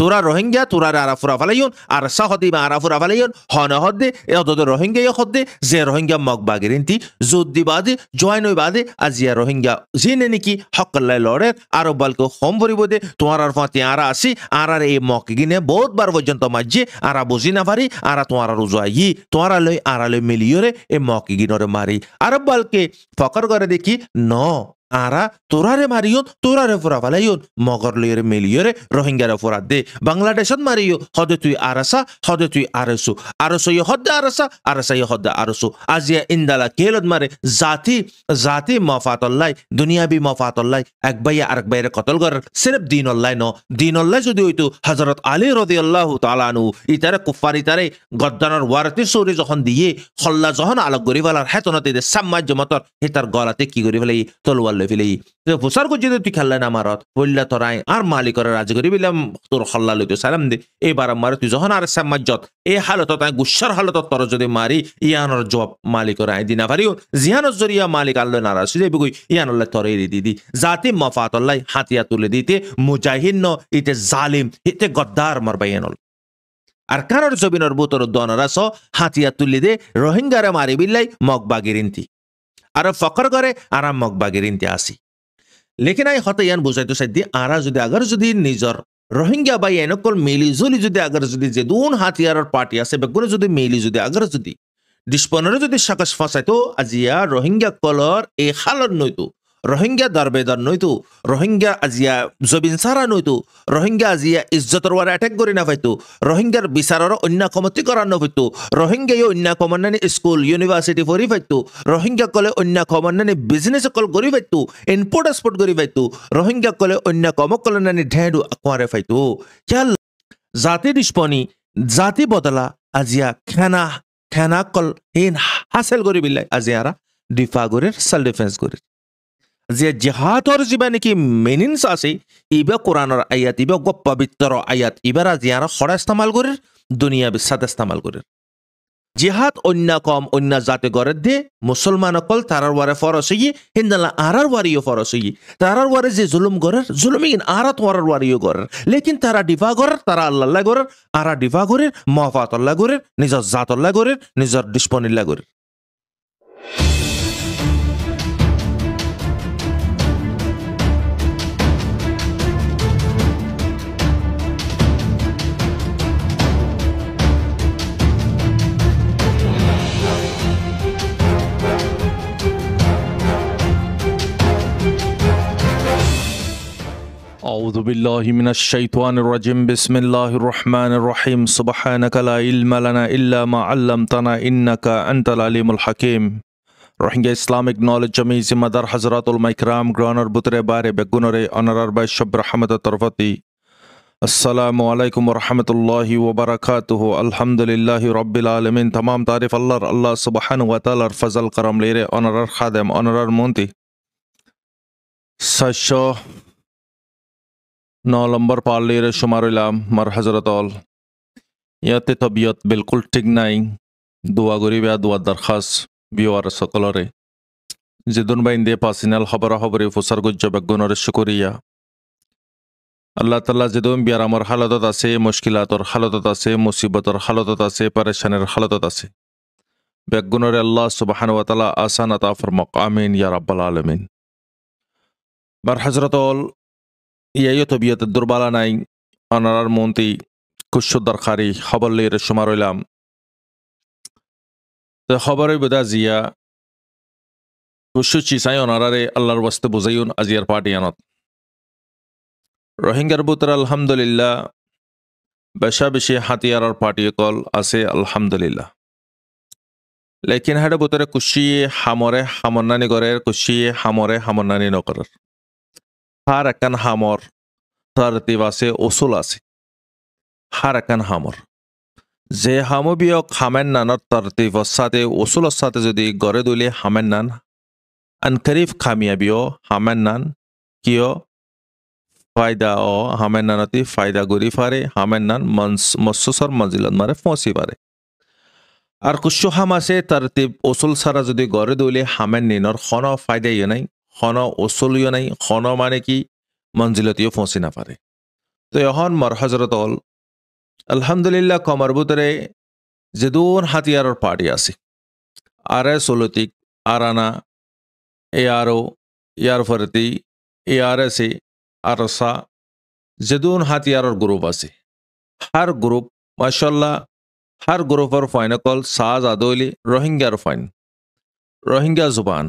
তোরা রোহিঙ্গা তোরা আরাফুরা ফুরা ফালাইন আর সাহদি বা আরা ফুরা ফালাইন হন হদ্দে অত রোহিঙ্গা হদ্দে যে রোহিঙ্গা মগ বাগের ইন্তি যুদ্ধি বাদে জয়নই বাদে ইয়া রোহিঙ্গা জিনে নাকি হকল্লাই লড়ে আর বালকে হোম ভরিব দে তোমার আর ফাঁতে আরা আসি আর আর এই মক গিনে বহুত বার পর্যন্ত মাঝে আরা বুঝি না পারি আর তোমার আর উজাই তোমার লই মিলিয়রে এই মক গিনরে মারি আর বালকে ফকর করে দেখি ন আরা তোরারে মারিয়ন তোরারে ফুরা ফালাইয়ন মগর লইয়ের মিলিয়রে রোহিঙ্গারে ফুরা দে বাংলাদেশত মারিও হদে তুই আরাসা হদে তুই আরসু আরসু ইয়ে হদ্দে আরাসা আরাসা ইয়ে হদ্দে আরসু আজিয়া ইন্দালা কেলত মারে জাতি জাতি মফাতল্লাই দুনিয়াবি মফাতল্লাই এক বাইয়া আরেক বাইরে কতল করার সিরেফ দিন অল্লাই ন দিন অল্লাই যদি হইতো হজরত আলী রদি আল্লাহ তালানু ইতারে কুফার ইতারে গদ্দানোর ওয়ারতি সৌরি যখন দিয়ে হল্লা যখন আলোক গড়ি ফেলার হেতনতে সাম্মাজ্য মতর হে তার গলাতে কি গড়ি ফেলাই তলোয়ার বলে ফেলি যে ফুসার যদি তুই খেললে না মারত বললা তরাই আর মালিকরে রাজি করি বললাম তোর হল্লা লই সালাম দে এইবার মারে তুই যখন আর সাম্মাজ্যত এই হালত তাই গুসার হালত তর যদি মারি ইয়ানোর জব মালিকরে আই দিনা পারিও জিহানোর জরিয়া মালিক আল্লাহ নারাজ যে বুকুই ইয়ানোল্লা তরে দি দিদি জাতি মফাতল্লাই হাতিয়া তুলে দিতে মুজাহিন ন ইতে জালিম ইতে গদ্দার মারবা ইয়ানল আর কারোর জবিনর বুতর দনরাস হাতিয়া তুলি দে রোহিঙ্গারে মারি বিল্লাই মারিবিল্লাই মগবাগিরিন্তি আৰু ফকৰ কৰে আৰাম মগ বাগিৰিন্তে আছিল লেখিন আই হতে ইয়ান বুজাইটো চাই দি আৰা যদি আগৰ যদি নিজৰ ৰহিংগা বা এনেকল মেলি জুলি যদি আগৰ যদি যেদোন হাতিয়াৰৰ পাৰ্টি আছে বেগুৰে যদি মেলি যদি আগৰ যদি ডিস্পনৰে যদি চাকচ ফাঁচাইতো আজি ইয়াৰ ৰোহিংগা কলৰ এই শালৰ নৈটো ৰহিংগা দৰবেদাৰ নৈতো ৰহিংগা আজিয়া জবিন চাৰা নৈতো ৰহিংগা আজিয়া ইজ্জতৰ ৱাৰ এটেক কৰি নাপাইতো ৰহিংগাৰ বিচাৰৰ অন্য কমতি কৰা নপাইতো ৰহিংগাই অন্য কমান্যানি স্কুল ইউনিভাৰ্চিটি ভৰি পাইতো ৰহিংগা কলে অন্য কমান্যানি বিজনেছ কল কৰি পাইতো ইনপৰ্ট এক্সপৰ্ট কৰি পাইতো ৰহিংগা কলে অন্য কম কলে নানি ঢেৰু আকুৱাৰে পাইতো খেল জাতি দিস্পনি জাতি বদলা আজিয়া খেনা খেনা কল হীন হাচেল কৰি পেলাই আজিয়াৰা ডিফা গুৰিৰ ডিফেন্স গুৰিৰ যে জেহাদর যা নাকি মেনিনস আছে ইবা কোরআনের আয়াত ইবা গপ্পা বিত্তর আয়াত আজি জিয়ারা খরা ইস্তেমাল করির দুনিয়া বিশ্বাত ইস্তেমাল করির জিহাদ অন্য কম অন্য জাতি গড়ের দে মুসলমান অকল তারার ওয়ারে ফরস হই হিন্দালা আরার ওয়ারিও ফরস হই ওয়ারে যে জুলুম গড়ের কিন আরা তোয়ারার ওয়ারিও গড়ের লেকিন তারা ডিভা গড়ের তারা আল্লাহ গড়ের আরা ডিভা গড়ের মহাফাত আল্লাহ গড়ের নিজের জাত আল্লাহ গড়ের নিজের ডিসপনিল্লা গড়ের أعوذ بالله من الشيطان الرجيم بسم الله الرحمن الرحيم سبحانك لا علم لنا إلا ما علمتنا إنك أنت العليم الحكيم روحنگا اسلامك نولج جميز مدر حضرات المكرام گرانر بطر باري بگنر انرار بشب رحمت طرفتي السلام عليكم ورحمة الله وبركاته الحمد لله رب العالمين تمام تعرف الله الله سبحانه وتعالى فضل قرم ليري انرار خادم انرار مونتي ساشو ন নম্বর পাল্লির সময় রইলাম মার হাজরতল ইয়াতে তবিয়ত বিলকুল ঠিক নাই দোয়া গরিবে দোয়ার দরখাস বিওয়ার সকলরে জিদুন বাইন দিয়ে পাসিনাল খবরা হবরে ফুসার গুজ্জ বেগুনরে শুকরিয়া আল্লাহ তাল্লাহ জিদুম বিয়ার আমার হালতত আছে মুশকিলাতর হালতত আছে মুসিবতর হালতত আছে পারেশানের হালতত আছে বেগুনরে আল্লাহ সুবাহান আসান আতা ফরমক আমিন ইয়ার আব্বাল আলমিন বার হজরতল ইয়াইও তবিয়তের দুর্বালা নাই অনারার মন্ত্রী কুশ্বদার খারি খবর লইয়ের সময় রইলাম তো বোধা জিয়া কুশু চিসাই অনারারে আল্লাহর বস্তে বুঝাইন আজিয়ার পাটি আনত রোহিঙ্গার বুতর আলহামদুলিল্লাহ বেশা বেশি হাতিয়ারার পার্টি কল আছে আলহামদুলিল্লাহ লেকিন হাটে বুতরে কুশিয়ে হামরে হামন্নানি করে কুশিয়ে হামরে হামন্নানি নকরের হাৰাকান হামৰ তাৰ ওচল আছে হাৰাকান হামৰ যে হামবিয়ক হামেনানৰ তাৰ চাতে ওচলৰ চাতে যদি গঢ়ে দলি খামিয়া বিয় হামেন নান কিয় ফাইদা অ নানতি ফাইদা গঢ়ি ফাৰে হামেনান মঞ্চ মৎসৰ মঞ্জিলত মাৰে ফচি পাৰে আৰু কুচু হাম আছে তাৰ ওচল চাৰা যদি গঢ়ে দলি হামেন নিনৰ খন ফাইদা ইয়ে নাই খন ওচলিও নাই খন মানে কি মঞ্জিলতিও ফচি নাপাৰে তো এখন মৰহাজৰত অল আলহামদুলিল্লাহ কমৰবুতৰে যেদোন হাতিয়াৰৰ পাৰ্টি আছে আৰ আৰে চলতিক আৰ আনা এয়াৰো ইয়াৰ ফৰতি এ আৰ এছ এ আৰ চা যেদোন হাতিয়াৰৰ গ্ৰুপ আছে হাৰ গ্ৰুপ মাছল্লা হাৰ গ্ৰুপৰ ফাইন অকল চাহ যাদৌলী ৰোহিংগাৰ ফাইন ৰোহিংগা জুবান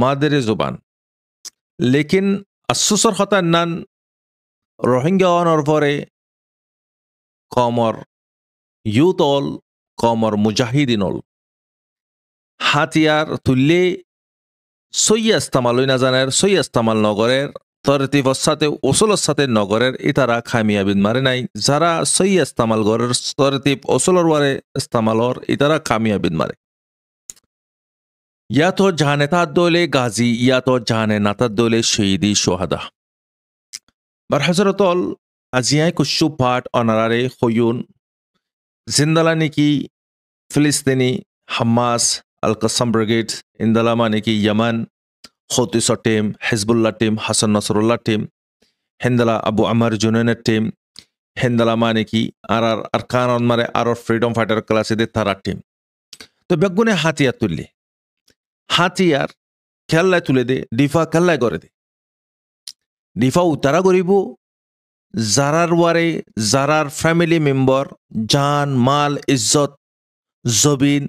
মাদের জোবান লেকিন असुसर হতার নান রোহিঙ্গা और फरे कॉमर यूथ ऑल কমর মুজাহিদিনল হাতিয়ার তুললে সৈয়া ইস্তামাল ওই না জানের সৈয়া ইস্তামাল নগরের তরতিফর সাথে ওসলর সাথে নগরের ইতারা খামিয়াবিদ মারে নাই যারা সৈয়া ইস্তামাল গরের তরতিফ ওসলর ওয়ারে ইস্তামালর ইতারা খামিয়াবিদ মারে या तो जहानतदौल জাহানে নাতার দোলে जहानतदौल সোহাদা বার बरहजरतल আজিয়ায় কুসু পাট অনারারে হয়ুন জিন্দালা নেকি ফিলিস্তিনি হাম্মাস আল কাসাম ব্রিগেড ইন্দালামা নেকি ইয়ামান হতিস team Hezbollah team Hassan Nasrallah team হেন্দালা আবু আমার জুনেনের টিম হেন্দালা মানে কি আর আর কান মারে আর ফ্রিডম ফাইটার ক্লাসে দে তারা টিম তো বেগুনে হাতিয়া তুললি হাতিয়ার খেলায় তুলে দে ডিফা খেলায় করে দে ডিফা উতারা করিব যারার ওয়ারে যারার ফ্যামিলি মেম্বর জান মাল ইজ্জত জবিন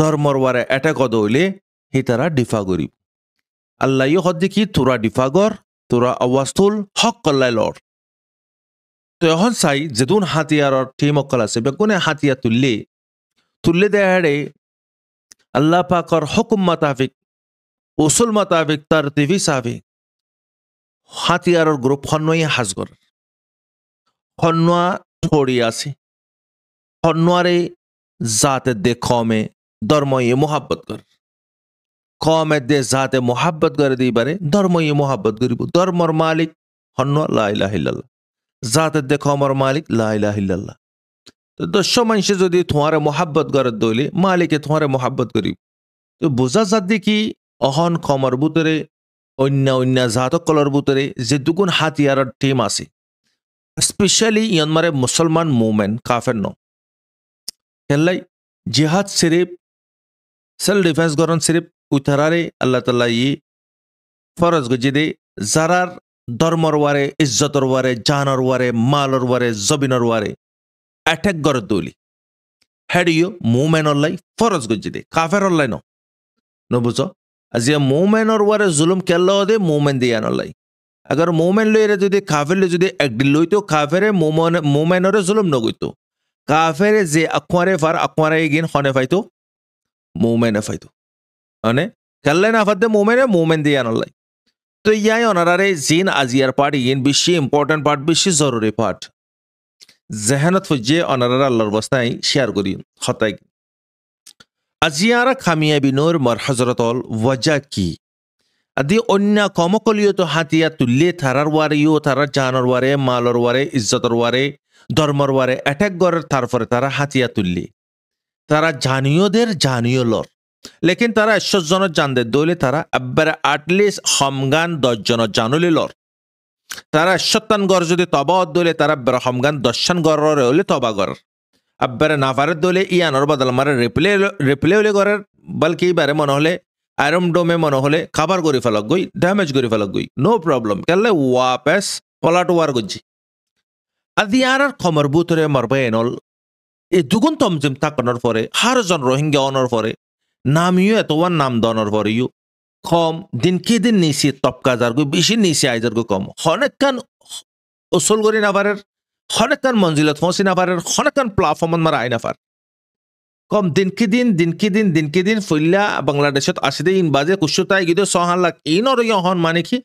ধর্মর ওয়ারে এটা কদ হইলে হি তারা ডিফা করিব আল্লাহ হদ দেখি তোরা ডিফা কর তোরা আওয়াজ হক কল্লাই লড় তো এখন চাই যেদিন হাতিয়ারর টিম অকল আছে বেগুনে হাতিয়া তুললে তুললে দেহাড়ে আল্লাহ পাকৰ হুকুম মতাবিক উচুল মোতাবিক তাৰ টিভি চাবি হাতিয়াৰৰ গ্ৰুপ সন্নুৱাই সাজগৰ সন্নুৱা থৰি আছে সন্নুৱাৰে যাতে দে কমে ধৰ্মই মহাব্বত কৰে কমে দে যাতে মহাব্বত কৰে দি পাৰে ধৰ্মই মহাব্বত কৰিব ধৰ্মৰ মালিক সন্নুৱা লাহিল্লা যাতে দে কমৰ মালিক লাহিল্লা তো দশ মানুষে যদি তোমারে মহাব্বত করার দইলে মালিকে তোমারে মহাব্বত করিব তো বোঝা যাতে কি অহন কমর বুতরে অন্য অন্য জাতকলর বুতরে যে দুগুণ হাতিয়ারর টিম আছে স্পেশালি ইয়ানমারে মুসলমান মুভমেন কাফের ন খেললাই জিহাদ সিরিফ সেল ডিফেন্স গরন সিরিফ উতারারে আল্লাহ তালা ই ফরজ দে জারার ধর্মর ওয়ারে ইজ্জতর ওয়ারে জানর ওয়ারে মালর ওয়ারে জবিনর ওয়ারে অ্যাটেক করে তুলি হেড ইউ মুমেনর লাই ফরজ গজিদে কাফের লাই ন নবুজ আজ মুমেনর ওয়ারে জুলুম কেল দে মুমেন দিয়ে আনল লাই আগর মুমেন লইরে যদি কাফের লো যদি একদিন লইত কাফের মুমেন মুমেনরে জুলুম নগইত কাফের যে আকুয়ারে ফার আকুয়ারে গিন হনে ফাইত মুমেনে ফাইত মানে কেল্লাই না ফাদে মুমেনে মুমেন দিয়ে আনল তো ইয়াই অনারারে জিন আজিয়ার পার্ট ইন বেশি ইম্পর্টেন্ট পার্ট বেশি জরুরি পার্ট জেহানত ফুজিয়ে অনারার আল্লাহর বস্তাই শেয়ার করি হতাই আজিয়ারা খামিয়াবি নোর মর হজরতল ওয়াজা কি আদি অন্য কমকলীয় তো হাতিয়া তুললে থারার ওয়ারেও তারা জানর ওয়ারে মালর ওয়ারে ইজ্জতর ওয়ারে ধর্মর ওয়ারে অ্যাটাক করার তারপরে তারা হাতিয়া তুললে তারা জানীয়দের জানীয় লর লেকিন তারা একশো জানদের দৌলে তারা একবারে আটলিস্ট হমগান দশজনের জানুলি লর তারা সত্তান গড় যদি তবা দলে তারা রহমগান দর্শন গড়রে হলে তবা গড় আব্বারে নাফারের দলে ইয়ানোর বদল মারে রেপলে রেপলে হলে গড়ের বালকি বারে মনে হলে আয়রম ডোমে মনে হলে খাবার করে ফেলক গই ড্যামেজ করে ফেলক গই নো প্রবলেম কেলে ওয়াপেস পলাট ওয়ার গজি আদি আর খমর বুতরে মরবে এনল এ দুগুণ তমজিম তাকানোর পরে হারজন রোহিঙ্গা অনর পরে নামিও এতবার নাম দনর পরে ইউ কম দিনকে দিন নিচে তপকা যারগো বেশি নিচে আই যারগো কম হনেকান ওসল করি না পারের হনেকান মঞ্জিলত পৌঁছি না পারের হনেকান প্লাটফর্মত মারা আই না পার কম দিনকে দিন দিনকে দিন দিনকে দিন ফইলা বাংলাদেশত আসিদে ইন বাজে কুশতাই গিয়ে সহান লাখ ইনর অহন মানে কি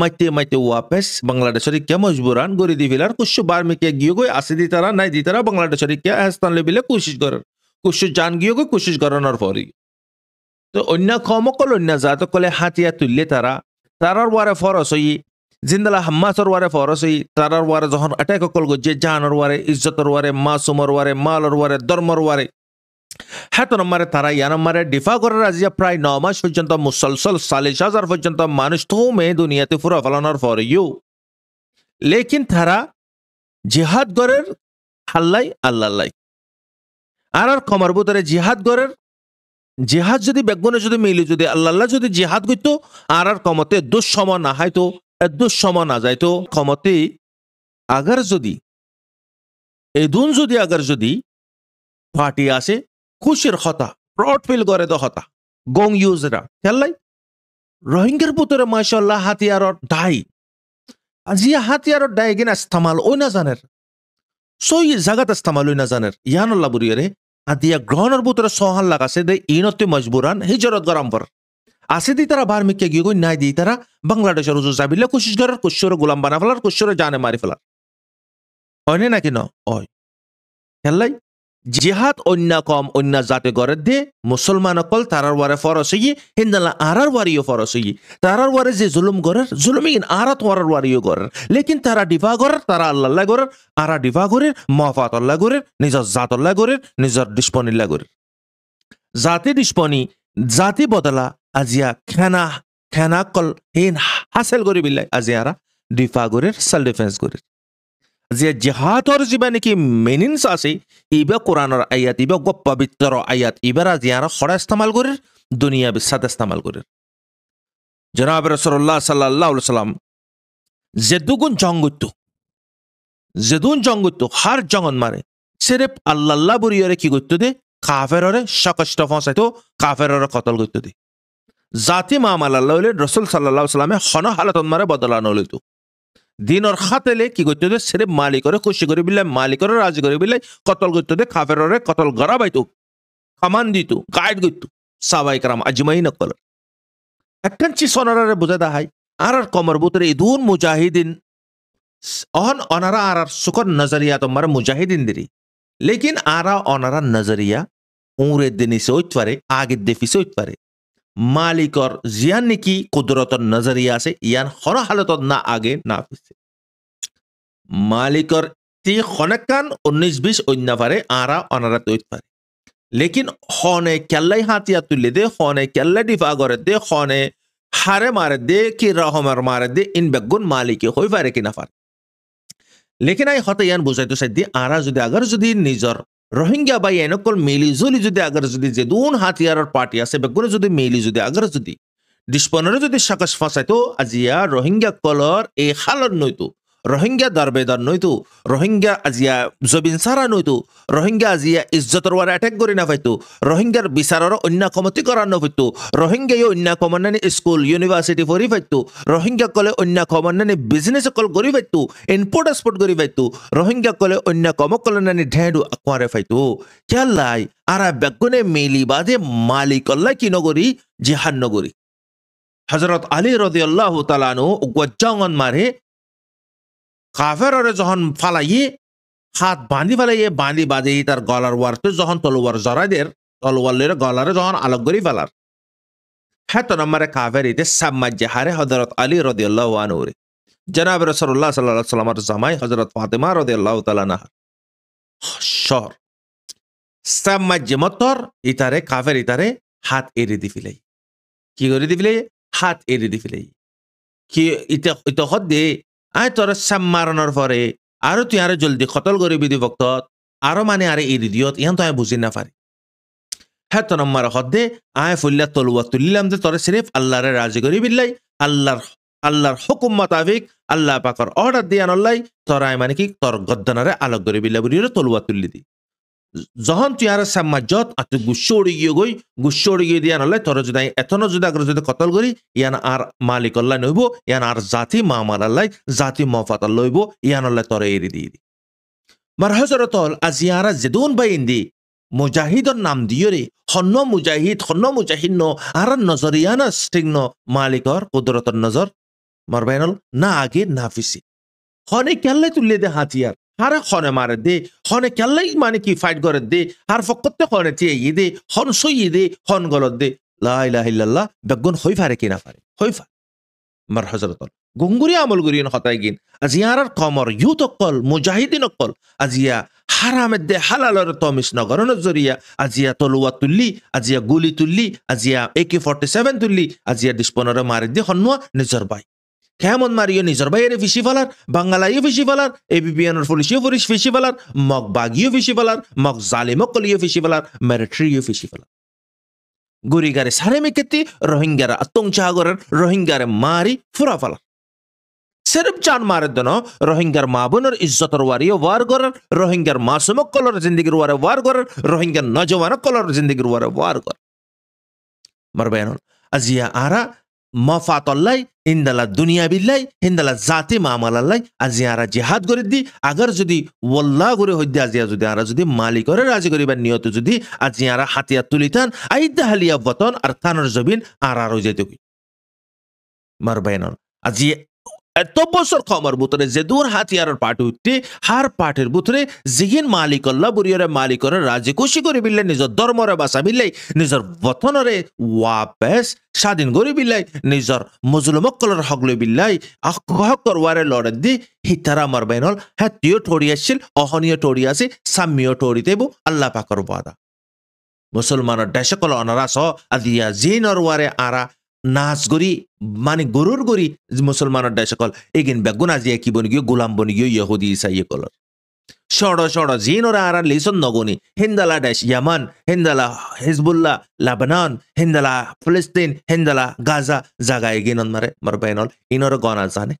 মাইতে মাইতে ওয়াপেস বাংলাদেশের কে মজবুরান গড়ি দি ফেলার কুশু বার্মিকে গিয়ে গই আসি দি তারা নাই দি তারা বাংলাদেশের কে হেস্তান লেবিলে কোচিছ করার কুচু জান গিয়ে গই কোশিশ করানোর পরই তো অন্য কমকল অন্য জাতকলে হাতিয়া তুললে তারা তারার ওয়ারে ফরস হই জিন্দালা হাম্মাসর ওয়ারে ফরস হই তারার ওয়ারে যখন অ্যাটাক কল গজ্জে জাহানোর ওয়ারে ইজ্জতর ওয়ারে মাসুমর ওয়ারে মালর ওয়ারে ধর্মর ওয়ারে হ্যাঁ নম্বরে তারা ইয়া নম্বরে ডিফা করার আজ প্রায় ন মাস পর্যন্ত মুসলসল চাল্লিশ হাজার পর্যন্ত মানুষ তো মে দুনিয়াতে ফুরা ফলানোর ফর ইউ লেকিন তারা জিহাদ গরের হাল্লাই আল্লাহ আর আর কমর বুতরে জিহাদ গরের জেহাদ যদি বেগুনে যদি মিলি যদি আল্লাহ যদি জেহাদ গইতো আর আর কমতে দুঃসম না হাইতো দুঃসম না যাইতো ক্ষমতে আগার যদি এদুন যদি আগার যদি ফাটি আসে খুশির হতা প্রড ফিল করে দ হতা গং ইউজরা খেললাই রোহিঙ্গার পুতরে মাসাল্লাহ হাতিয়ার ডাই আজি হাতিয়ার ডাই কিনা ইস্তামাল ওই না জানের সই জাগাত ইস্তামাল ওই না জানের ইয়ানুল্লাহ বুড়িয়ারে hadiah gohonor butra sohan lagase দে inotte মজবুরান হিজরত garam par আছে দি তারা বার মিকে গিয়ে নাই দি তারা বাংলাদেশের উজু যাবিলে কোশিস করার কুশ্বর গোলাম বানা ফেলার কুশ্বর জানে মারি ফেলার হয় নাকি ন হয় খেললাই জিহাদ অন্য কম অন্য জাতি গড়ে দে অকল তারার ওয়ারে ফরসি হিন্দালা আরার ওয়ারিও ফরসি তারার ওয়ারে যে জুলুম গড়ের ইন আরা ওয়ারার ওয়ারিও গড়ের লেকিন তারা ডিভা গড়ের তারা আল্লাহ গড়ের আরা ডিভা গড়ের মহাফাত আল্লাহ গড়ের নিজের জাত আল্লাহ গড়ের নিজের দুশ্মনিল্লা গড়ের জাতি দুশ্মনী জাতি বদলা আজিয়া খেনা খেনা কল হিন হাসেল গড়ি বিলাই আজিয়ারা ডিফা গড়ের সেলফ ডিফেন্স গড়ের যে জেহাদর যিবা নেকি মেনিনস আছে ইবা কোরআনের আয়াত ইবা গপ্পা বিত্তর আয়াত ইবারা জিয়ার খরা ইস্তেমাল করির দুনিয়া বিশ্বাত ইস্তেমাল করির জনাব রসল্লাহ সাল্লাহ সাল্লাম জেদুগুন জঙ্গুত্তু জেদুন জঙ্গুত্তু হার জঙ্গন মারে সেরেপ আল্লাহ বুরিয়রে কি করতে দে কাফেররে সকষ্ট ফসাইতো কাফেররে কতল করতে দে জাতি মামাল আল্লাহ রসুল সাল্লাহ সাল্লামে হন হালাতন মারে বদলানো লইতো দিন ওর হাতে কি করতে দে সেরে মালিক করে খুশি করে বিলাই মালিক করে রাজি করে বিলাই কতল করতে দে কাফের কতল গড়া বাইতু কামান দিত গাইড করতো সাবাই কারাম আজমাই নকল একটা চি সনারারে বুঝা দা হাই আর আর কমর বুতরে ইদুন মুজাহিদিন অহন অনারা আর আর সুকর নজরিয়া তোমার মুজাহিদিন দিরি লেকিন আরা অনারা নজরিয়া উঁড়ের দিনিসে ওইতে পারে আগের দেফিসে ওইতে পারে মালিকর জিয়ান নেকি কুদরতর নজরিয়া আছে ইয়ান হর হালতত না আগে না পিছে মালিকর তি খনেকান উনিশ বিশ অন্য পারে আরা অনারা তৈত পারে লেকিন হনে কেল্লাই হাতিয়া তুলি দে হনে কেল্লা ডিফা করে দে হনে হারে মারে দে কি রহমার মারে দে ইন বেগুন মালিকে হই পারে কি না পারে লেকিন আই হতে ইয়ান বুঝাইতে চাই দি আরা যদি আগৰ যদি নিজর ৰোহিংগীয়া বা এনেক মিলি জুলি যদি আগৰ যদি যে দুন হাতিয়াৰৰ পাৰ্টি আছে বেগুনে যদি মিলি যদি আগৰ যদি দিশপনৰে যদি চাকচ ফচাইতো আজি ইয়াৰ ৰোহিংগীয়া কলৰ এই শালৰ নৈটো ৰহিংগা দৰবেদাৰ নৈতো ৰহিংগা আজিয়া জবিন চাৰা নৈতো ৰহিংগা আজিয়া ইজ্জতৰ এটেক কৰি নাভাইতো ৰহিংগাৰ বিচাৰৰ অন্যা কমতি কৰা নভাইতো ৰহিংগাই অন্য কমনানি স্কুল ইউনিভাৰ্চিটি ভৰি পাইতো ৰহিংগা কলে অন্য কমনানি বিজনেছ কল কৰি পাইতো ইনপৰ্ট এক্সপৰ্ট কৰি পাইতো ৰহিংগা কলে অন্য কম কলে নানি ঢেঁডু আকুৱাৰে পাইতো কেলাই আৰা বেগুনে মেলি বাদে মালি কল্লাই কি নগৰি জিহান নগৰি হজৰত আলী ৰদি আল্লাহ তালানু গজ্জাঙ্গন মাৰে কাফেররে যখন ফালাইয়ে হাত বাঁধি ফেলাইয়ে বাঁধি বাঁধি তার গলার ওয়ারতে যখন তলোয়ার জরাই দের তলোয়ার গলারে যখন আলোক করি ফেলার হ্যাঁ নম্বরে কাফের ইতে সাম্মাজ্যে হারে হজরত আলী রদিয়াল্লাহ আনুরে জনাব রসল্লাহ সাল্লাহ সাল্লামার জামাই হজরত ফাতেমা রদিয়াল্লাহ তালানা শহর সাম্মাজ্যে মতর ইতারে কাফের ইতারে হাত এড়ে দি ফিলাই কি করে দি ফিলাই হাত এড়ে দি ফিলাই কি ইতে ইতে হদ দে আই তৰ চেম্মাৰণৰ ফৰে আৰু তিয়াৰে জলদি খতল কৰিবি দি ভক্তত আৰু মানে আৰে এৰি দিয়ত ইয়ান তই বুজি নাপাৰি হে তনম্মাৰ সদে আই ফুল্লা তলুৱা তুলিলাম যে তৰে চিৰিফ আল্লাৰে ৰাজি কৰি বিল্লাই আল্লাৰ আল্লাৰ হুকুম মোতাবিক আল্লাহ পাকৰ অৰ্ডাৰ দিয়া নল্লাই তৰাই মানে কি তৰ গদ্দনাৰে আলোক কৰি বিল্লা বুলি তলুৱা তুলি দি যহন তুঁয়াৰ চামাজত আতি গুচৰি গিয়ে গৈ গুচৰি গিয়ে দিয়া নহ'লে তৰ যদি এথন যোদাক যদি কটল কৰি ইয়ান আৰ মালিক অল্লাই নহব ইয়ান আৰ জাতি মা মালাই জাতি মফাতাল লৈব ইয়ান হ'লে তৰে এৰি দি দি মাৰ হজৰত হ'ল আজি আৰা জেদুন বাই ইন্দি মুজাহিদৰ নাম দিয়ৰে সন্ন মুজাহিদ সন্ন মুজাহিন্ন আৰ নজৰিয়ান স্তিগ্ন মালিকৰ কুদৰতৰ নজৰ মাৰ বাইন না আগে না পিছে শনি কেলে তুলিয়ে দে হাতিয়াৰ হাৰে খনে মাৰে দে খনে কেলাই মানে কি ফাইট কৰে দে হাৰ ফকতে খনে থিয়ে দে খন চৈয়ে দে খন গলত দে লাই লাহি লাল্লা বেগুণ হৈ ফাৰে কি নাফাৰে হৈ ফাৰে আমাৰ হজৰতল গুংগুৰীয়া আমল গুৰি সতাই গিন আজি হাৰ কমৰ ইউত অকল মুজাহিদিন অকল আজিয়া হাৰামে দে হালালৰ তমিছ নগৰ নজৰীয়া আজিয়া তলুৱা তুলি আজিয়া গুলি তুলি আজিয়া এ কে ফৰ্টি ছেভেন তুলি আজিয়া ডিস্পনৰে মাৰি দি হনোৱা নিজৰ বাই হেমন মারিও নিজের বাইরে ফিসি ফেলার বাঙ্গালাইও ফিসি ফেলার এবিপিএনের পুলিশিও পুলিশ ফিসি ফেলার মগ বাগিও ফিসি ফেলার মগ জালিমো কলিও ফিসি ফেলার মেরিট্রিও ফিসি ফেলার গুরিগারে সারে মেকেতি রোহিঙ্গারা আতঙ্কাগরের রোহিঙ্গারে মারি ফুরা ফেলার সেরব চান মারের দন রোহিঙ্গার মা বোনের ইজ্জতর ওয়ারিও ওয়ার করার রোহিঙ্গার মাসুমক কলর জিন্দিগির ওয়ারে ওয়ার করার রোহিঙ্গার নজওয়ান কলর জিন্দিগির ওয়ারে ওয়ার কর মারবেন আজিয়া আরা মফাতল্লাই হিন্দালা দুনিয়া বিল্লাই হিন্দালা জাতে মামালাল্লাই আজি আরা জিহাদ করে দি আগার যদি ওল্লা করে হইতে আজি যদি আরা যদি মালিকরে করে রাজি করিবার নিয়ত যদি আজি আরা হাতিয়া তুলিতান আইদ্যা হালিয়া বতন আর থানর জবিন আর আরো যেতে মার বাইন আজি এত বছর কমর বুতরে যে দূর হাতিয়ারের পাঠ উঠতে হার পাঠের বুতরে জিহিন মালিক অল্লা বুরিয়রে মালিকরে রাজি খুশি করে বিল্লাই নিজের ধর্মরে বাসা বিল্লাই নিজের বতনরে ওয়াপেস স্বাধীন করে বিল্লাই নিজের মজলুমকলর হগল বিল্লাই হকর ওয়ারে লড়ে দি হিতারা মার বেনল হ্যাঁ তিও আসছিল অহনীয় ঠড়িয়াছে সাম্যীয় ঠড়িতেব আল্লাহ পাকর বাদা মুসলমানের দেশকল অনারাস আদিয়া জিনর ওয়ারে আরা নাচ গরি মানে গরুর গরি মুসলমানের দেশ সকল এগিন বেগুন আজি কি বনি গিয়ে গোলাম বনি গিয়ে ইহুদি ইসাই কল সড় সড় জিনরা আর লিসন নগনি হিন্দালা দেশ ইয়ামান হিন্দালা হিজবুল্লা লাবনান হিন্দালা ফিলিস্তিন হিন্দালা গাজা জাগা এগিন মারে মর বেনল ইনর গনা জানে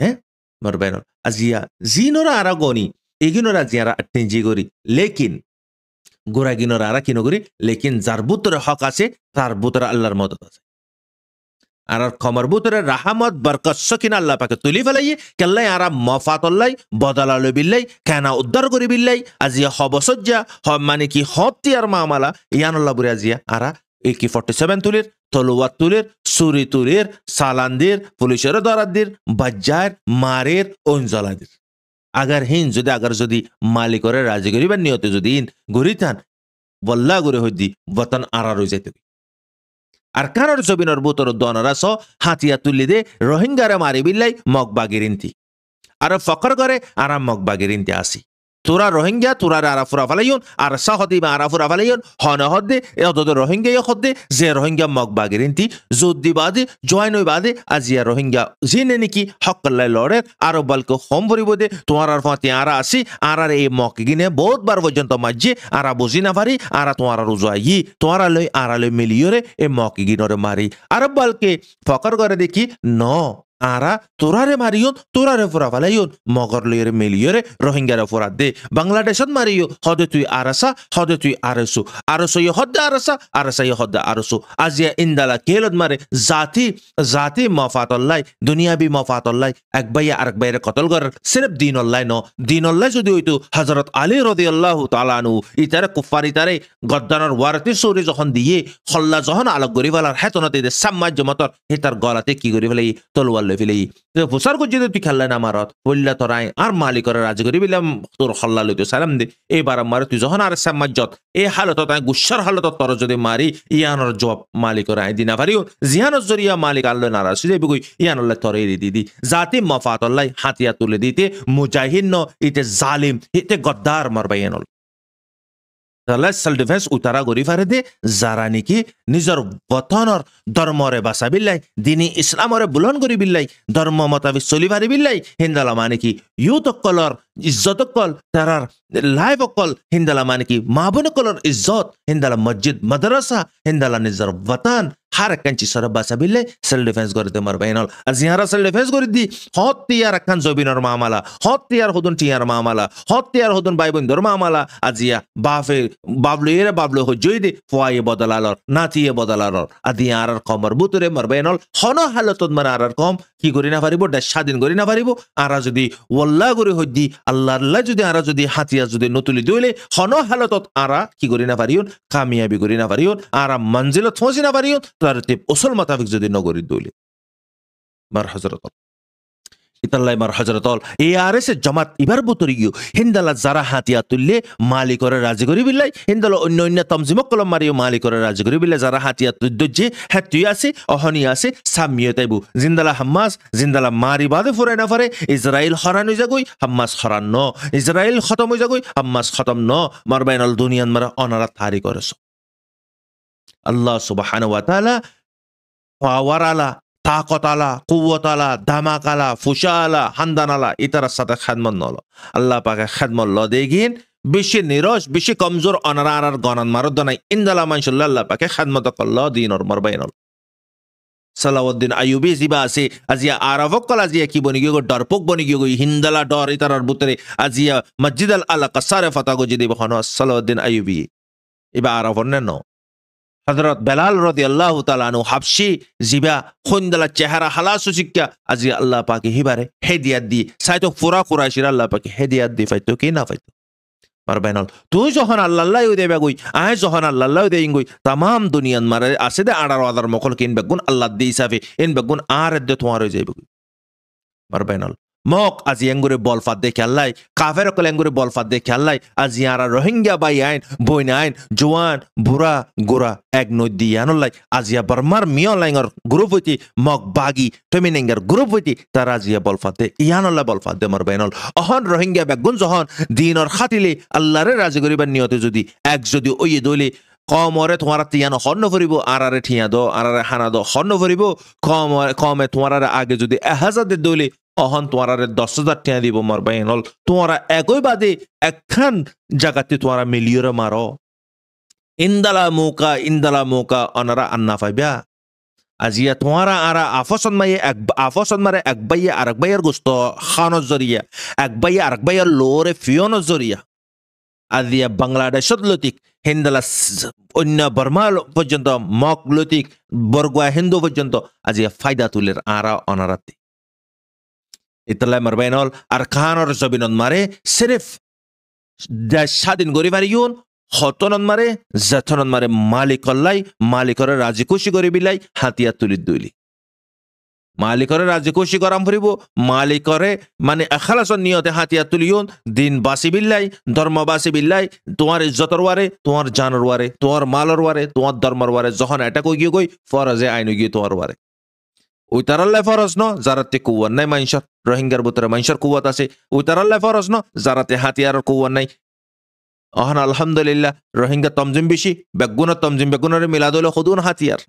হ্যাঁ মর বেনল আজিয়া জিনরা আর গনি এগিনরা জিয়ারা জি গরি লেকিন গোরাগিনরা আর কিনগরি লেকিন যার বুতরে হক আছে তার বুতরে আল্লাহর মদত আছে আর কমর বুতরে রাহামত বরকস্য কিনা আল্লাহ পাকে তুলি ফেলাই কেল্লাই আর মফাতল্লাই বদলালো বিল্লাই কেনা উদ্ধার করি বিল্লাই আজি হবসজ্জা হ মানে কি হতি আর মামালা ইয়ানুল্লাহ বুড়ি আজিয়া আর এ কি ফর্টি সেভেন তুলির তলুয়ার তুলির সুরি তুলির সালান্দির পুলিশের দরাদির বাজ্জার মারের অঞ্জলাদির আগার হিন যদি আগার যদি মালিকরে রাজি করিবার নিয়তে যদি ইন ঘুরিতান বল্লা করে হইদি বতন আড়া রয়ে যাইতে আর কানর জবিনর বুতর দনরাস হাতিয়া তুলি দে রোহিঙ্গারে মারি বিল্লাই মগ বাগিরিন্তি আর ফকর করে আরাম মগ বাগিরিন্তি আসি তোরা রোহিঙ্গা তোরা আরাফুরা ফালাইন আর সাহতি বা আরাফুরা ফালাইন হন হদ্দে অত রোহিঙ্গা দে যে রোহিঙ্গা মগ বাগেরিনতি জোদ্দি বাদে জয়েন ওই বাদে আজিয়া রোহিঙ্গা জিনে নাকি হকল্লাই লড়ে আর বালকে হোম ভরিব দে তোমার আর ফাঁতে আরা আসি আর আর এই মগ গিনে বহুত বার পর্যন্ত মাঝে আরা বুঝি না পারি আরা তোমার আর উজাই তোমার আলোয় আরা মিলিয়রে এই মগ গিনরে মারি আর বালকে ফকর করে দেখি ন আরা তোরারে মারিয়ন তোরারে ফুরা ফালাইয়ন মগর লয়ের মিলিয়রে রোহিঙ্গারে ফুরা দে বাংলাদেশত মারিও হদে তুই আরাসা হদে তুই আরসু আরসু ইয়ে হদ্দা আরাসা আরাসা ইয়ে হদ্দা আরসু আজিয়া ইন্দালা কেলত মারে জাতি জাতি মফাতল্লাই দুনিয়াবি মফাতল্লাই এক বাইয়া আরেক বাইরে কতল কর সিরেফ দিন অল্লাই ন দিন অল্লাই যদি হইতো হজরত আলী রদি আল্লাহ তালানু ইতারে কুফার ইতারে গদ্দানোর ওয়ারতি সৌরি যখন দিয়ে হল্লা যখন আলোক গরিবালার হেতনতে সাম্মাজ্য মতর হে তার গলাতে কি গরিবালাই তলোয়াল করলে ফেলি ফুসার করছি তুই খেললেন আমার বললা তোরাই আর মালিকরে রাজি করি বললাম তোর হল্লা লই সালাম দে এইবার আমার তুই যখন আর সাম্মাজ্যত এই হালত তাই গুসার হালত তৰ যদি মারি ইয়ানোর জবাব মালিকরে আই দিনা পারিও জিহানোর জরিয়া মালিক আল্লাহ নারাজ যাবি কই তৰে এৰি দি দি জাতি মফাতল্লাই হাতিয়া তুলে দিতে মুজাহিন ইতে জালিম ইতে গদ্দার মারবাইয়ানল তালে চেল ডিফেন্স উতাৰা কৰি পাৰে দে যাৰা নেকি নিজৰ বতনৰ ধৰ্মৰে বাচা বিলাই দিনি ইছলামৰে বুলন কৰি বিলাই ধৰ্ম মতাবিক চলি পাৰি বিলাই হিন্দালা মানে কি ইউথ অকলৰ ইজ্জত অকল তাৰাৰ লাইভ অকল হিন্দালা মানে কি মাহবন অকলৰ ইজ্জত হিন্দালা মছজিদ মাদ্ৰাছা হিন্দালা নিজৰ বতন হার একখান চিসর বাসা বিলে সেল ডিফেন্স করে দে মারবা এনল আর জিহারা সেল ডিফেন্স করে দি হত তিয়ার একখান জবিনর মামালা হত তিয়ার হদন টিয়ার মামালা হত তিয়ার হদন ভাই বন্ধুর মামালা আজিয়া বাফে বাবলু এরে বাবলু হজই দি ফুয়াইয়ে বদলালর নাতিয়ে বদলালর আদি আর কমর বুতরে মারবা এনল হন হালতত মারা আর কম কি করি না পারিব দেশ স্বাধীন করি না পারিব আরা যদি ওল্লা করে হদ্দি আল্লাহ আল্লাহ যদি আরা যদি হাতিয়া যদি নতুলি দইলে হন হালতত আরা কি করি না পারিও কামিয়াবি করি না পারিও আরা মঞ্জিলত পৌঁছি না পারিও তার অসল মাতাবিক যদি নগরী দইলে মার হজরত ইতালাইমার হজরতল এ আর এস জমাত ইবার বুতরি গিয়ে হিন্দালা জারা হাতিয়া তুললে মালিকরে রাজি করি বিলাই হিন্দাল অন্য অন্য তমজিম কলম মারিও মালিকরে রাজি করি বিলাই জারা হাতিয়া তুই দজ্জে হ্যাঁ তুই আসে অহনি আসে সামিয়ে তাইবু জিন্দালা হাম্মাস জিন্দালা মারি বাদে ফুরাই না ফারে ইসরায়েল হরান হয়ে যাগুই হাম্মাস হরান ন ইসরায়েল খতম হয়ে যাগুই হাম্মাস খতম ন মারবাইনাল দুনিয়ান মারা অনারা থারি করেছ আল্লাহ সুবাহানা ওয়াতালা ওয়ারালা তাকতালা কুয়ালা আলা ফুসালা হান্দানালা ইতারার সাথে খেদমত নল আল্লাহ পাকে খেদমত ল দেখিন বেশি নিরস বেশি কমজোর অনারা আর গণন মারদ নাই ইন্দালা মানসুল্লাহ আল্লাহ পাকে খেদমত করল বাই নল সালাউদ্দিন আয়ুবি জিবা আছে আজিয়া আরাফক কল আজিয়া কি বনি গিয়ে ডরপক বনি গিয়ে হিন্দালা ডর ইতারার বুতরে আজিয়া মসজিদ আল আল্লাহ কাসারে ফতাগো যদি বহন সালাউদ্দিন আয়ুবি এবার আরাফ অন্যান্য হজরত বেলাল রদি আল্লাহ তালানু হাফসি জিবা খৈন্দালা চেহারা হালা শিক্ষা আজি আল্লাহ পাকে হিবারে দিয়াত দি তো ফুরা শির আল্লাহ পাকে হেদিয়াত দি ফাইতো কি না ফাইতো পারবে তুই যখন আল্লাহ দেবে গই আহ যখন আল্লাহ দেই গই তাম দুনিয়ান মারে আছে দে আড়ার আদার মকল কিন বেগুন আল্লাহ দি হিসাবে ইন বেগুন আর দে তোমার হয়ে যাইবে গই পারবে মক আজি এঙ্গুরে বলফাত দেখে আল্লাই কাফের অকল এঙ্গুরে বলফাত দেখে আল্লাই আজি আরা রোহিঙ্গা বাই আইন বইন আইন জোয়ান বুড়া গুড়া এক নদী আনলাই আজিয়া বর্মার মিয়লাইঙ্গর গ্রুপ হইতি মক বাগি টমিনেঙ্গার গ্রুপ হইতি তার আজিয়া বলফাতে ইয়ানল্লা বলফাতে মর বাইনল অহন রোহিঙ্গা বেগুন জহন দিনর খাতিলে আল্লাহরে রাজি করিবার নিয়তে যদি এক যদি ওইয়ে দইলে কমরে তোমারা তিয়ানো হর্ণ ফুরিব আরারে ঠিয়া দো আরারে হানা দো হর্ণ ফুরিব কমে তোমারা আগে যদি এহাজাদের দইলে অহন তোমার দশ হাজার টিয়া দিব মার বাই হল তোমারা একই বাদে একখান জাগাতে তোমারা মিলিয়র মার ইন্দালা মৌকা ইন্দালা মৌকা অনারা আন্না পাইবা আজিয়া তোমারা আর আফসন মাইয়ে এক আফসন মারে এক বাইয়ে এক বাইয়ের গোস্ত খানর জরিয়া এক বাইয়ে এক বাইয়ের লোরে ফিয়নর জরিয়া আজিয়া বাংলাদেশত লতিক হিন্দালা অন্য বর্মা পর্যন্ত মক লতিক বরগুয়া হিন্দু পর্যন্ত আজিয়া ফায়দা তুলের আরা অনারাতে इतला मरबैन अरकान और जबिन मारे सिर्फ স্বাধীন গরিবার ইউন হতনন মারে জেথনন মারে মালিকল্লাই মালিকরে রাজি খুশি করি বিলাই হাতিয়া তুলি দুইলি মালিকরে রাজি খুশি করাম ফুরিব মালিকরে মানে এখালাসন নিয়তে হাতিয়া তুলিয়ন দিন বাসি বিল্লাই ধর্ম বাসি বিল্লাই তোমার ইজ্জতর ওয়ারে তোমার জানর ওয়ারে তোমার মালর ওয়ারে তোমার ধর্মর ওয়ারে যখন এটা কই গিয়ে কই ফরজে আইন গিয়ে তোমার ওয়ারে উইতাৰৰ লাইফৰ ন জাৰাতে কোৱা নাই মাইনছৰ ৰহিংগাৰ বুটৰে মাইনছৰ কোৱাত আছে উইতাৰৰ লাইফৰ ন জাৰাতে হাতিয়াৰৰ কোৱা নাই অহন আলহামদুলিল্লা ৰহিংগা তমজিম বেছি বেগুণত তমজিম বেগুণৰে মিলা দলে সদোন হাতিয়াৰ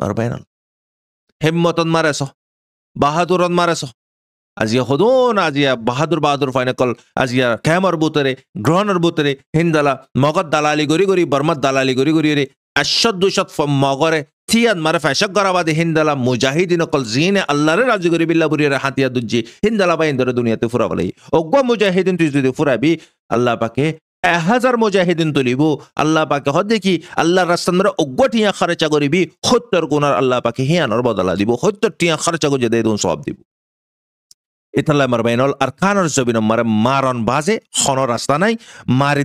মাৰ বাইনাল হেমতন মাৰে চ বাহাদুৰত মাৰে চ আজিয়া সদোন বাহাদুৰ বাহাদুৰ ফাইনেকল আজিয়া খেমৰ বুটৰে গ্ৰহণৰ বুটৰে হিন্দালা মগত দালালি গৰি কৰি বৰ্মত দালালি গৰি কৰি ৰে এশত দুশত মগৰে হাতিয়াত মারে ফাইশক গরাবাদে হিন্দালা মুজাহিদিন কল জিনে আল্লাহরে রাজি করি বিল্লা বুড়িয়ারে হাতিয়া দুজি হিন্দালা বাই ইন্দরে দুনিয়াতে ফুরাবলাই অগুয়া মুজাহিদিন তুই যদি ফুরাবি আল্লাহ পাকে এহাজার মুজাহিদিন তুলিব আল্লাহ পাকে হদ দেখি আল্লাহ রাস্তান্দরে অজ্ঞ টিয়া খরচা করিবি সত্তর গুণার আল্লাহ পাকে হিয়ানোর বদলা দিব সত্তর টিয়া খরচা করি দেয় দুন সব দিব ইতাল্লা মারবা ইনল আর খানর ছবি মারে মারন বাজে হন রাস্তা নাই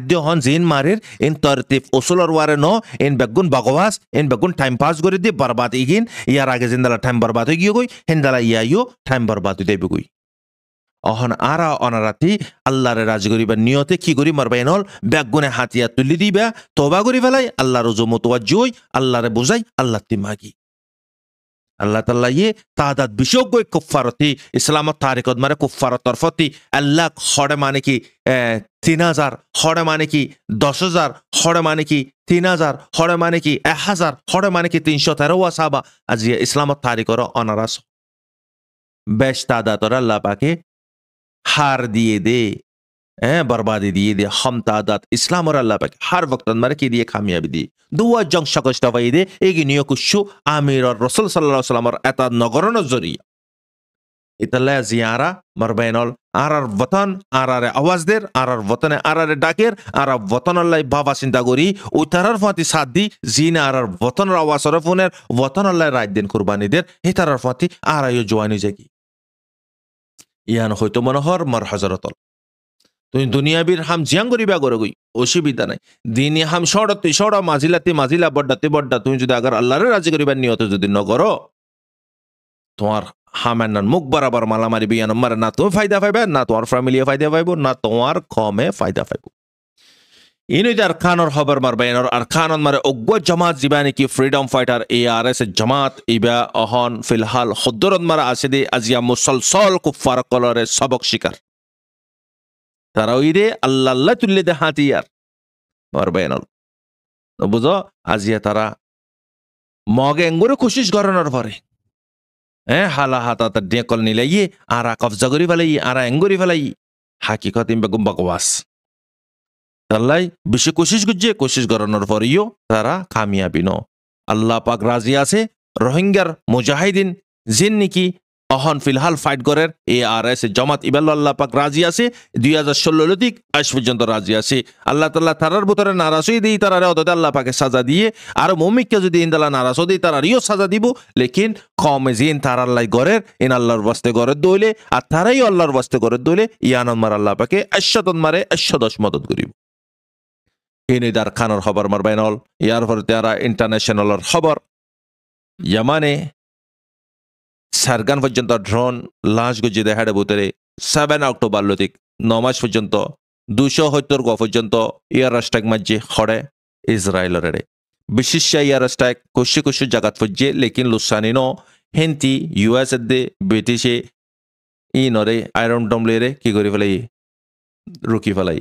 দিও হন জিন মারির ইন তরতিফ উসুলর ওয়ারে ন ইন বেগুন বাগবাস ইন বেগুন টাইম পাস করে দিয়ে বরবাদ ইগিন ইয়ার আগে জিন্দালা টাইম বরবাদ হয়ে গিয়ে গই হিন্দালা ইয়াইও টাইম বরবাদ হয়ে দেবে গই অহন আর অনারাতি আল্লাহর রাজ করিবার নিয়তে কি করি মারবা এনল বেগুনে হাতিয়া তুলি দিবা তোবা করি ফেলাই আল্লাহর জমো তোয়া জই আল্লাহরে বোঝাই আল্লাহ মাগি আল্লাহ তাল্লাহি ইয়ে তাদাত বিশজ্ঞ কুফারতি ইসলাম তারিকত মানে কুফারত তরফতি আল্লাহ হরে মানে, মানে, মানে কি তিন হাজার হরে মানে কি দশ হাজার হরে মানে কি তিন হাজার হরে মানে কি এক হাজার হরে মানে কি তিনশো তেরো আসাবা আজি ইয়ে ইসলামত তারিকর অনারাস বেশ তাদাতর আল্লাহ পাকে হার দিয়ে দে বরবাদি দিয়ে دی হমতা تعداد اسلام اور اللہ پاک ہر وقت কি দিয়ে খামিয়াবি দিয়ে দুয়া জং সকষ্ট দে এগি কুসু আমির রসুল সাল্লাহ সাল্লামর এটা নগরণ জরিয়া ইতাল্লা জিয়ারা মরবাইনল আর আর বতন আর আর আর আর বতনে আর আর ডাকের আর আর বাবা চিন্তা করি উতারার ফাঁতি সাত দি জিন আর আর বতনের আওয়াজ ফোনের বতনল্লাই রাত দিন কুরবানিদের হিতারার ফাঁতি আর আয়ো জোয়ানি জাগি ইয়ান হয়তো মনোহর মর হজরতল তুমি দুনিয়াবির হাম জিয়াং করিবা করো গই অসুবিধা নাই দিনই হাম সড় সড় মাঝিলাতে মাজিলা বড্ডাতে বড্ডা তুমি যদি আগার আল্লাহরে রাজি করিবার নিয়ত যদি করো তোমার হামান্নার মুখ বরাবর মালামারি বিয়ান মারে না তুমি ফায়দা পাইবে না তোমার ফ্যামিলিয়ে ফায়দা পাইব না তোমার কমে ফায়দা পাইব ইনুই আর খানর খবর মারবে এনর আর খানন মারে অজ্ঞ জমাত যিবা নেকি ফ্রিডম ফাইটার এ আর এস জমাত ইবা অহন ফিলহাল সদ্দরত মারা আছে দে আজিয়া মুসলসল কুফার কলরে সবক শিকার তারাউইরে আল্লাহ আল্লাহ তুললে দে হাতিয়ার পারবেন বুঝো আজিয়া তারা মগ এঙ্গুরে কোশিস করানোর পরে হ্যাঁ হালা হাতা তার ডেকল নিলাইয়ে আরা কবজা করি ফেলাই আরা এঙ্গুরি ফেলাই হাকিকত ইম্বা গুম্বা কবাস তাল্লাই বেশি কোশিস গুজে কোশিস করানোর পরেও তারা কামিয়াবি ন আল্লাহ পাক রাজি আছে রোহিঙ্গার মুজাহিদিন জিন নাকি অহন ফিলহাল ফাইট করার এ আর এস জমাত ইবাল্লাহ পাক রাজি আছে দুই হাজার ষোলো লতিক আজ পর্যন্ত রাজি আছে আল্লাহ তাল্লাহ তারার ভিতরে নারাজ হয়ে দিই তারারে অত আল্লাহ পাকে সাজা দিয়ে আর মমিককে যদি ইন্দাল্লাহ নারাজ হয়ে দিই তারারিও সাজা দিব লেকিন কমে জিন তার আল্লাহ গড়ের ইন আল্লাহর বাস্তে গড়ের দইলে আর তারাই আল্লাহর বাস্তে গড়ের দইলে মার আল্লাহ পাকে আশ্বাতন মারে আশ্বাদশ মদত করিব ইনিদার খানর খবর মারবেন অল ইয়ার পরে তারা ইন্টারন্যাশনালর খবর ইয়ামানে সারগান পর্যন্ত ড্রোন লাশ গজি দেহাড়ে বুতরে সেভেন অক্টোবর লতিক নমাস পর্যন্ত দুশো সত্তর গ পর্যন্ত ইয়ার রাষ্ট্রাক মাঝে হরে ইসরায়েলরের বিশিষ্ট ইয়ার রাষ্ট্রাক কুশি কুশি জাগাত ফুজে লেকিন লুসানিন হেন্তি ইউএস দে ব্রিটিশে ই নরে আয়রন ডমলেরে কি করে ফেলাই রুকি ফেলাই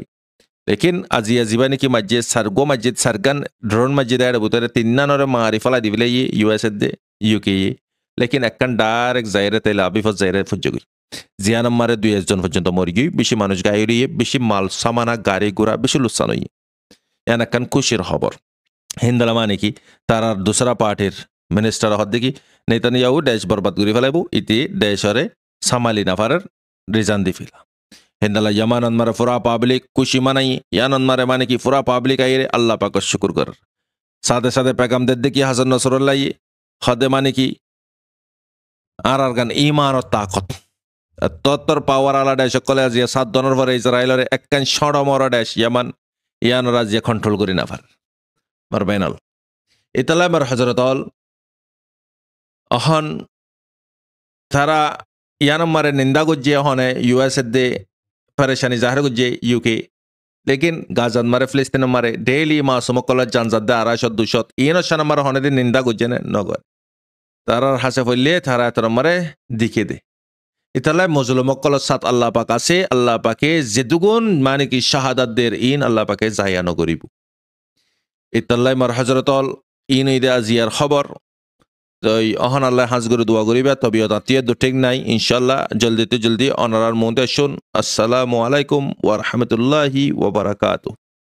লেকিন আজি আজিবা নেকি মাঝে সার্গো মাঝে সারগান ড্রোন মাঝে দেহাড়ে বুতরে নরে মারি ফেলাই দিবিলাই ইউএস দে ইউকে লেকিন একখান ডাইরেক্ট জাইরে আবি আবিফ জাইরে ফুজে গই জিয়ানম মারে দুই একজন পর্যন্ত মরি গই বেশি মানুষ গায়ে বেশি মাল সামানা গাড়ি ঘোড়া বেশি লুসান হই এন একখান খুশির খবর হিন্দলা মানে কি তার আর দুসরা পার্টির মিনিস্টার হত দেখি নেতানিয়াহু দেশ বরবাদ করে ফেলাইব ইতি দেশরে সামালি নাফারের রিজান দি ফিলা হিন্দলা ইয়ামান মারে ফুরা পাবলিক খুশি মানাই ইয়ান মারে মানে কি ফুরা পাবলিক আইরে আল্লাহ পাক শুকুর কর সাথে সাথে পেগামদের দেখি হাসান নসরুল্লাহ ইয়ে। হদে মানে কি ইমান ইমানৰ তাকত তত্তর পাৱাৰ আলা দেশসকলে আজি সাত দনৰ পৰা ইজৰাইলৰ একখান সড়মর দেশ ইয়ামান ইয়ান কন্ট্রোল কণ্ট্ৰল কৰি ভার মার বেনল ইতালা মার হজরত অল অহন তারা মারে নিন্দা গুজ্জে হনে ইউএসএ দে পরেশানি জাহের গুজ্জে ইউকে লেকিন গাজান মারে ফিলিস্তিন মারে ডেইলি মাসুমকল জানজাদ দে আড়াইশো দুশত ইয়েন সান মারে হনে দিন নিন্দা গুজ্জে নগর তারার হাসে ফলিয়ে তারা তরমারে দিকে দে ইতালে মজলুমকল সাত আল্লাহ পাক আছে আল্লাহ পাকে যেদুগুন মানে কি শাহাদাতদের ইন আল্লাহ পাকে জাহিয়া নগরিব ইতাল্লাই মার হাজরতল ইন ঈদে আজিয়ার খবর তই অহন আল্লাহ হাজ গুরু দোয়া করিবা তবিয়ত আত্মীয় দু ঠিক নাই ইনশাল্লাহ জলদিতে জলদি অনারার মধ্যে শুন আসসালামু আলাইকুম ওয়ারহামতুল্লাহি রাহমাতুল্লাহি